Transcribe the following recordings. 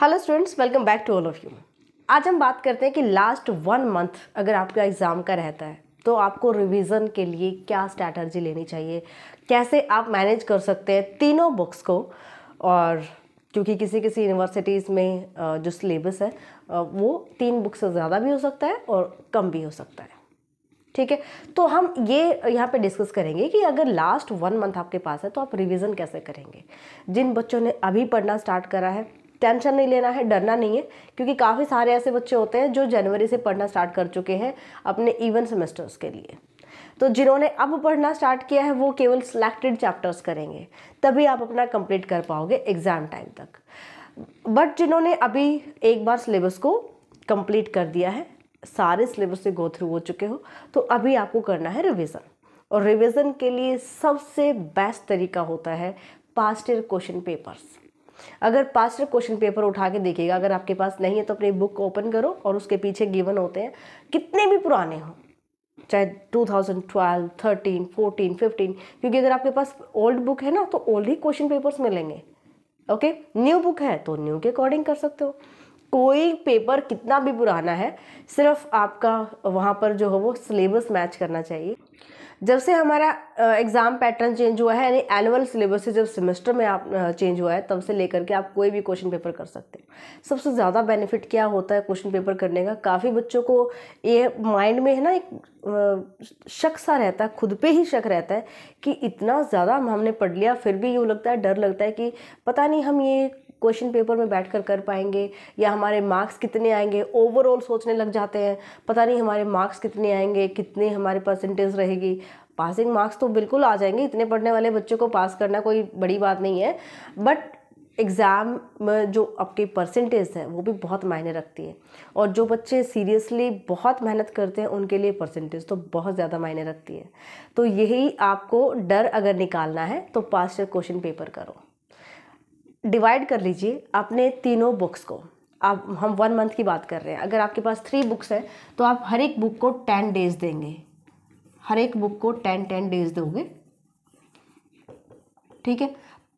Hello students welcome back to all of you आज हम बात करते हैं कि लास्ट वन मंथ अगर आपका एग्ज़ाम का रहता है तो आपको रिवीजन के लिए क्या स्ट्रैटर्जी लेनी चाहिए कैसे आप मैनेज कर सकते हैं तीनों बुक्स को और क्योंकि किसी किसी यूनिवर्सिटीज़ में जो सिलेबस है वो तीन बुक से ज़्यादा भी हो सकता है और कम भी हो सकता है ठीक है तो हम ये यहाँ पे डिस्कस करेंगे कि अगर लास्ट वन मंथ आपके पास है तो आप रिवीजन कैसे करेंगे जिन बच्चों ने अभी पढ़ना स्टार्ट करा है टेंशन नहीं लेना है डरना नहीं है क्योंकि काफ़ी सारे ऐसे बच्चे होते हैं जो जनवरी से पढ़ना स्टार्ट कर चुके हैं अपने इवन सेमेस्टर्स के लिए तो जिन्होंने अब पढ़ना स्टार्ट किया है वो केवल सिलेक्टेड चैप्टर्स करेंगे तभी आप अपना कंप्लीट कर पाओगे एग्ज़ाम टाइम तक बट जिन्होंने अभी एक बार सिलेबस को कंप्लीट कर दिया है सारे सिलेबस से गो थ्रू हो चुके हो तो अभी आपको करना है रिविज़न और रिविज़न के लिए सबसे बेस्ट तरीका होता है पास्ट ईयर क्वेश्चन पेपर्स अगर पास्ट क्वेश्चन पेपर उठा के देखिएगा अगर आपके पास नहीं है तो अपनी बुक को ओपन करो और उसके पीछे गिवन होते हैं कितने भी पुराने हों चाहे 2012, 13, 14, 15 क्योंकि अगर आपके पास ओल्ड बुक है ना तो ओल्ड ही क्वेश्चन पेपर्स मिलेंगे ओके न्यू बुक है तो न्यू के अकॉर्डिंग कर सकते हो कोई पेपर कितना भी पुराना है सिर्फ आपका वहाँ पर जो हो वो सिलेबस मैच करना चाहिए जब से हमारा एग्ज़ाम पैटर्न चेंज हुआ है यानी एनुअल सिलेबस से जब सेमेस्टर में आप चेंज हुआ है तब से लेकर के आप कोई भी क्वेश्चन पेपर कर सकते हो सबसे ज़्यादा बेनिफिट क्या होता है क्वेश्चन पेपर करने का काफ़ी बच्चों को ये माइंड में है ना एक शक सा रहता है खुद पे ही शक रहता है कि इतना ज़्यादा हमने पढ़ लिया फिर भी यूँ लगता है डर लगता है कि पता नहीं हम ये क्वेश्चन पेपर में बैठ कर कर पाएंगे या हमारे मार्क्स कितने आएंगे ओवरऑल सोचने लग जाते हैं पता नहीं हमारे मार्क्स कितने आएंगे कितने हमारे परसेंटेज रहेगी पासिंग मार्क्स तो बिल्कुल आ जाएंगे इतने पढ़ने वाले बच्चों को पास करना कोई बड़ी बात नहीं है बट एग्ज़ाम में जो आपके परसेंटेज है वो भी बहुत मायने रखती है और जो बच्चे सीरियसली बहुत मेहनत करते हैं उनके लिए परसेंटेज तो बहुत ज़्यादा मायने रखती है तो यही आपको डर अगर निकालना है तो पास क्वेश्चन पेपर करो डिवाइड कर लीजिए अपने तीनों बुक्स को आप हम वन मंथ की बात कर रहे हैं अगर आपके पास थ्री बुक्स हैं तो आप हर एक बुक को टेन डेज देंगे हर एक बुक को टेन टेन डेज दोगे ठीक है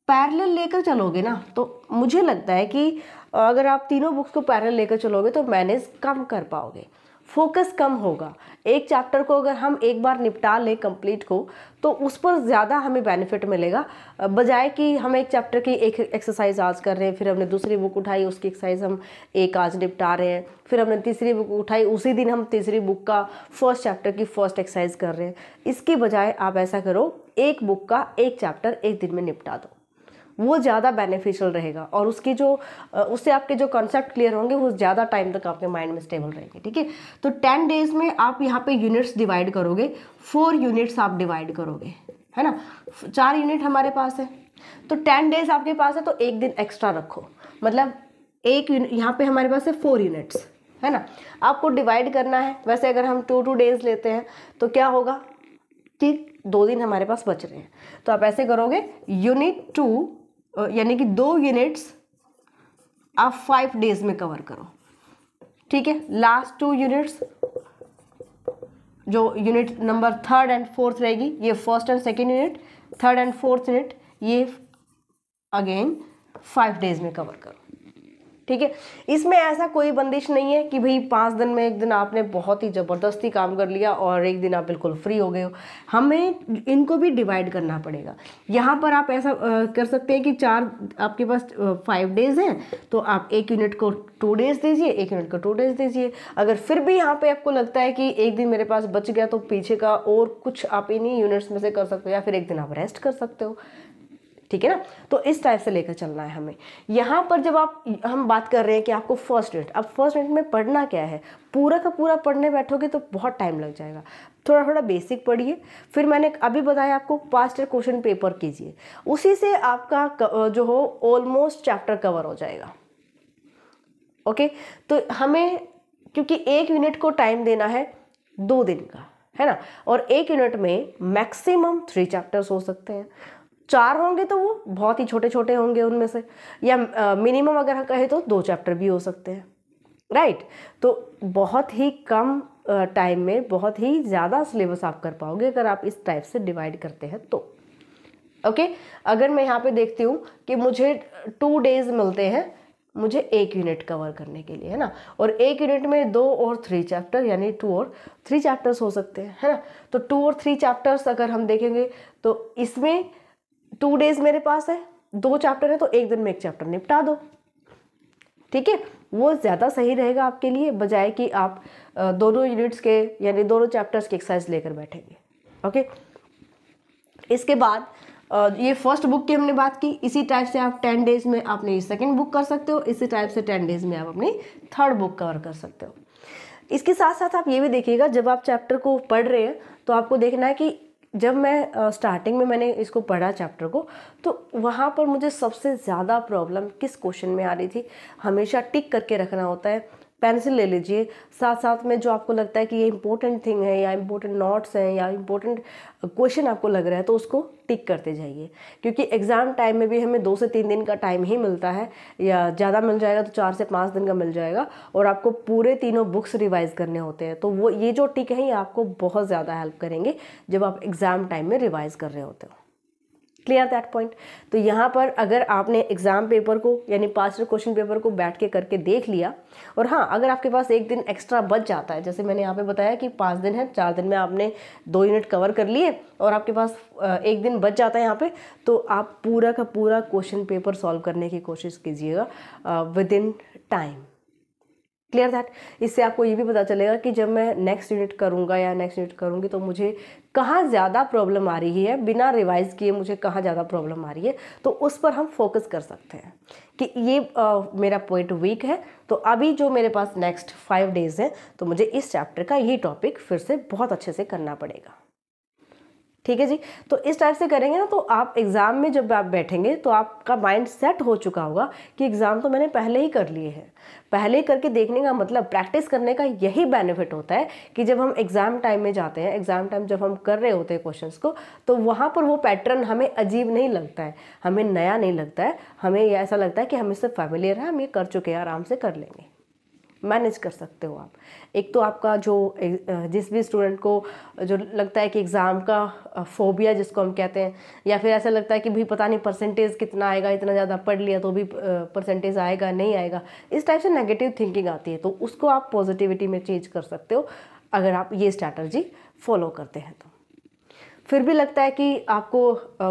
पैरेलल लेकर चलोगे ना तो मुझे लगता है कि अगर आप तीनों बुक्स को पैरेलल लेकर चलोगे तो मैनेज कम कर पाओगे फोकस कम होगा एक चैप्टर को अगर हम एक बार निपटा लें कंप्लीट को तो उस पर ज़्यादा हमें बेनिफिट मिलेगा बजाय कि हम एक चैप्टर की एक एक्सरसाइज आज कर रहे हैं फिर हमने दूसरी बुक उठाई उसकी एक्सरसाइज हम एक आज निपटा रहे हैं फिर हमने तीसरी बुक उठाई उसी दिन हम तीसरी बुक का फर्स्ट चैप्टर की फर्स्ट एक्सरसाइज कर रहे हैं इसके बजाय आप ऐसा करो एक बुक का एक चैप्टर एक दिन में निपटा दो वो ज़्यादा बेनिफिशियल रहेगा और उसकी जो उससे आपके जो कॉन्सेप्ट क्लियर होंगे वो ज़्यादा टाइम तक आपके माइंड में स्टेबल रहेंगे ठीक है तो टेन डेज में आप यहाँ पे यूनिट्स डिवाइड करोगे फोर यूनिट्स आप डिवाइड करोगे है ना चार यूनिट हमारे पास है तो टेन डेज आपके पास है तो एक दिन एक्स्ट्रा रखो मतलब एक यहाँ पर हमारे पास है फोर यूनिट्स है ना आपको डिवाइड करना है वैसे अगर हम टू टू डेज लेते हैं तो क्या होगा कि दो दिन हमारे पास बच रहे हैं तो आप ऐसे करोगे यूनिट टू यानी कि दो यूनिट्स आप फाइव डेज में कवर करो ठीक है लास्ट टू यूनिट्स जो यूनिट नंबर थर्ड एंड फोर्थ रहेगी ये first and second unit third and fourth unit ये अगेन फाइव डेज में कवर करो ठीक है इसमें ऐसा कोई बंदिश नहीं है कि भाई पाँच दिन में एक दिन आपने बहुत ही ज़बरदस्ती काम कर लिया और एक दिन आप बिल्कुल फ्री हो गए हो हमें इनको भी डिवाइड करना पड़ेगा यहाँ पर आप ऐसा कर सकते हैं कि चार आपके पास फाइव डेज़ हैं तो आप एक यूनिट को टू डेज़ दीजिए एक यूनिट को टू डेज़ दीजिए अगर फिर भी यहाँ पे आपको लगता है कि एक दिन मेरे पास बच गया तो पीछे का और कुछ आप इन्हीं यूनिट्स में से कर सकते हो या फिर एक दिन आप रेस्ट कर सकते हो ठीक है ना तो इस टाइप से लेकर चलना है हमें यहाँ पर जब आप हम बात कर रहे हैं कि आपको फर्स्ट यूनिट अब फर्स्ट यूनिट में पढ़ना क्या है पूरा का पूरा पढ़ने बैठोगे तो बहुत टाइम लग जाएगा थोड़ा थोड़ा बेसिक पढ़िए फिर मैंने अभी बताया आपको पास्ट ईयर क्वेश्चन पेपर कीजिए उसी से आपका जो हो ऑलमोस्ट चैप्टर कवर हो जाएगा ओके तो हमें क्योंकि एक यूनिट को टाइम देना है दो दिन का है ना और एक यूनिट में मैक्सिमम थ्री चैप्टर्स हो सकते हैं चार होंगे तो वो बहुत ही छोटे छोटे होंगे उनमें से या मिनिमम अगर हम कहें तो दो चैप्टर भी हो सकते हैं राइट right? तो बहुत ही कम टाइम में बहुत ही ज़्यादा सिलेबस आप कर पाओगे अगर आप इस टाइप से डिवाइड करते हैं तो ओके okay? अगर मैं यहाँ पे देखती हूँ कि मुझे टू डेज मिलते हैं मुझे एक यूनिट कवर करने के लिए है ना और एक यूनिट में दो और थ्री चैप्टर यानी टू और थ्री चैप्टर्स हो सकते हैं है ना तो टू और थ्री चैप्टर्स अगर हम देखेंगे तो इसमें टू डेज मेरे पास है दो चैप्टर है तो एक दिन में एक चैप्टर निपटा दो ठीक है वो ज़्यादा सही रहेगा आपके लिए बजाय कि आप दोनों यूनिट्स के यानी दोनों चैप्टर्स की एक्सरसाइज लेकर बैठेंगे ओके इसके बाद ये फर्स्ट बुक की हमने बात की इसी टाइप से आप टेन डेज में आपने सेकेंड बुक कर सकते हो इसी टाइप से टेन डेज में आप अपनी थर्ड बुक कवर कर सकते हो इसके साथ साथ आप ये भी देखिएगा जब आप चैप्टर को पढ़ रहे हैं तो आपको देखना है कि जब मैं स्टार्टिंग में मैंने इसको पढ़ा चैप्टर को तो वहाँ पर मुझे सबसे ज़्यादा प्रॉब्लम किस क्वेश्चन में आ रही थी हमेशा टिक करके रखना होता है पेंसिल ले लीजिए साथ साथ में जो आपको लगता है कि ये इंपॉर्टेंट थिंग है या इंपॉर्टेंट नोट्स हैं या इंपॉर्टेंट क्वेश्चन आपको लग रहा है तो उसको टिक करते जाइए क्योंकि एग्ज़ाम टाइम में भी हमें दो से तीन दिन का टाइम ही मिलता है या ज़्यादा मिल जाएगा तो चार से पाँच दिन का मिल जाएगा और आपको पूरे तीनों बुक्स रिवाइज़ करने होते हैं तो वो ये जो टिक हैं ये आपको बहुत ज़्यादा हेल्प करेंगे जब आप एग्ज़ाम टाइम में रिवाइज़ कर रहे होते हो क्लियर दैट पॉइंट तो यहाँ पर अगर आपने एग्ज़ाम पेपर को यानी पास्ट क्वेश्चन पेपर को बैठ के करके देख लिया और हाँ अगर आपके पास एक दिन एक्स्ट्रा बच जाता है जैसे मैंने यहाँ पे बताया कि पाँच दिन है चार दिन में आपने दो यूनिट कवर कर लिए और आपके पास एक दिन बच जाता है यहाँ पे तो आप पूरा का पूरा क्वेश्चन पेपर सॉल्व करने की कोशिश कीजिएगा within time clear that इससे आपको ये भी पता चलेगा कि जब मैं नेक्स्ट यूनिट करूँगा या नेक्स्ट यूनिट करूँगी तो मुझे कहाँ ज़्यादा प्रॉब्लम आ रही है बिना रिवाइज़ किए मुझे कहाँ ज़्यादा प्रॉब्लम आ रही है तो उस पर हम फोकस कर सकते हैं कि ये आ, मेरा पॉइंट वीक है तो अभी जो मेरे पास नेक्स्ट फाइव डेज़ हैं तो मुझे इस चैप्टर का ये टॉपिक फिर से बहुत अच्छे से करना पड़ेगा ठीक है जी तो इस टाइप से करेंगे ना तो आप एग्ज़ाम में जब आप बैठेंगे तो आपका माइंड सेट हो चुका होगा कि एग्ज़ाम तो मैंने पहले ही कर लिए हैं पहले ही करके देखने का मतलब प्रैक्टिस करने का यही बेनिफिट होता है कि जब हम एग्ज़ाम टाइम में जाते हैं एग्ज़ाम टाइम जब हम कर रहे होते हैं क्वेश्चन को तो वहाँ पर वो पैटर्न हमें अजीब नहीं लगता है हमें नया नहीं लगता है हमें ऐसा लगता है कि हम इससे फेमिलियर हैं हम ये कर चुके हैं आराम से कर लेंगे मैनेज कर सकते हो आप एक तो आपका जो जिस भी स्टूडेंट को जो लगता है कि एग्ज़ाम का फोबिया जिसको हम कहते हैं या फिर ऐसा लगता है कि भाई पता नहीं परसेंटेज कितना आएगा इतना ज़्यादा पढ़ लिया तो भी परसेंटेज आएगा नहीं आएगा इस टाइप से नेगेटिव थिंकिंग आती है तो उसको आप पॉजिटिविटी में चेंज कर सकते हो अगर आप ये स्ट्रैटर्जी फॉलो करते हैं तो फिर भी लगता है कि आपको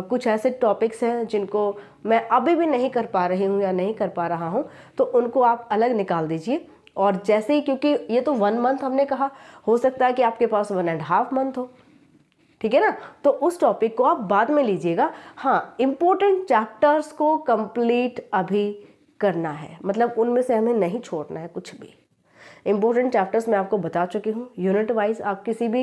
कुछ ऐसे टॉपिक्स हैं जिनको मैं अभी भी नहीं कर पा रही हूँ या नहीं कर पा रहा हूँ तो उनको आप अलग निकाल दीजिए और जैसे ही क्योंकि ये तो वन मंथ हमने कहा हो सकता है कि आपके पास वन एंड हाफ मंथ हो ठीक है ना तो उस टॉपिक को आप बाद में लीजिएगा हाँ इम्पोर्टेंट चैप्टर्स को कंप्लीट अभी करना है मतलब उनमें से हमें नहीं छोड़ना है कुछ भी इंपॉर्टेंट चैप्टर्स मैं आपको बता चुकी हूँ यूनिट वाइज आप किसी भी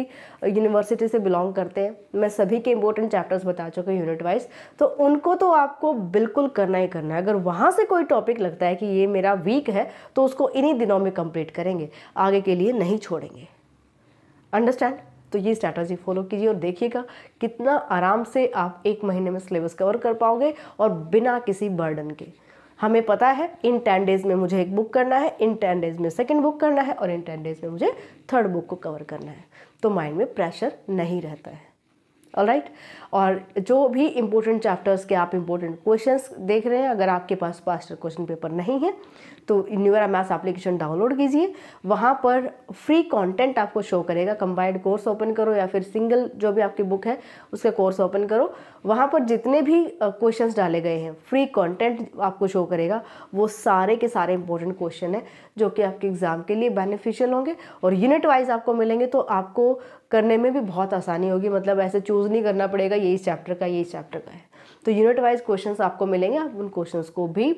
यूनिवर्सिटी से बिलोंग करते हैं मैं सभी के इंपॉर्टेंट चैप्टर्स बता चुकी हूँ यूनिट वाइज तो उनको तो आपको बिल्कुल करना ही करना है अगर वहाँ से कोई टॉपिक लगता है कि ये मेरा वीक है तो उसको इन्हीं दिनों में कंप्लीट करेंगे आगे के लिए नहीं छोड़ेंगे अंडरस्टैंड तो ये स्ट्रैटर्जी फॉलो कीजिए और देखिएगा कितना आराम से आप एक महीने में सिलेबस कवर कर पाओगे और बिना किसी बर्डन के हमें पता है इन टेन डेज में मुझे एक बुक करना है इन टेन डेज में सेकेंड बुक करना है और इन टेन डेज में मुझे थर्ड बुक को कवर करना है तो माइंड में प्रेशर नहीं रहता है ऑल राइट right? और जो भी इम्पोर्टेंट चैप्टर्स के आप इम्पोर्टेंट क्वेश्चंस देख रहे हैं अगर आपके पास पास्टर क्वेश्चन पेपर नहीं है तो इन्यूरा मैथ्स एप्लीकेशन डाउनलोड कीजिए वहाँ पर फ्री कंटेंट आपको शो करेगा कंबाइंड कोर्स ओपन करो या फिर सिंगल जो भी आपकी बुक है उसका कोर्स ओपन करो वहाँ पर जितने भी क्वेश्चंस डाले गए हैं फ्री कंटेंट आपको शो करेगा वो सारे के सारे इंपॉर्टेंट क्वेश्चन हैं जो कि आपके एग्ज़ाम के लिए बेनिफिशियल होंगे और यूनिट वाइज आपको मिलेंगे तो आपको करने में भी बहुत आसानी होगी मतलब ऐसे चूज़ नहीं करना पड़ेगा ये इस चैप्टर का ये इस चैप्टर का है तो यूनिट वाइज क्वेश्चन आपको मिलेंगे आप उन क्वेश्चन को भी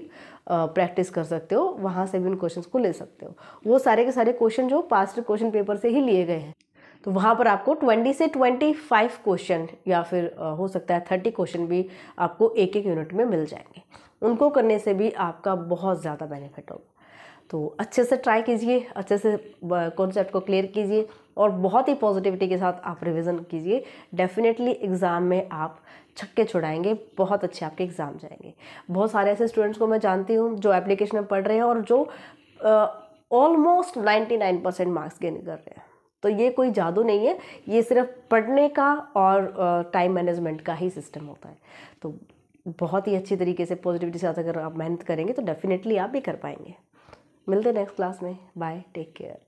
प्रैक्टिस कर सकते हो वहाँ से भी उन क्वेश्चन को ले सकते हो वो सारे के सारे क्वेश्चन जो पास्ट क्वेश्चन पेपर से ही लिए गए हैं तो वहाँ पर आपको 20 से 25 क्वेश्चन या फिर हो सकता है 30 क्वेश्चन भी आपको एक एक यूनिट में मिल जाएंगे उनको करने से भी आपका बहुत ज़्यादा बेनिफिट होगा तो अच्छे से ट्राई कीजिए अच्छे से कॉन्सेप्ट को क्लियर कीजिए और बहुत ही पॉजिटिविटी के साथ आप रिविज़न कीजिए डेफिनेटली एग्ज़ाम में आप छक्के छुड़ाएंगे बहुत अच्छे आपके एग्ज़ाम जाएंगे बहुत सारे ऐसे स्टूडेंट्स को मैं जानती हूँ जो एप्लीकेशन में पढ़ रहे हैं और जो almost ninety nine percent marks gain कर रहे हैं तो ये कोई जादू नहीं है ये सिर्फ पढ़ने का और टाइम uh, मैनेजमेंट का ही सिस्टम होता है तो बहुत ही अच्छी तरीके से पॉजिटिविटी से अगर आप मेहनत करेंगे तो डेफिनेटली आप भी कर पाएंगे मिलते हैं नेक्स्ट क्लास में बाय टेक केयर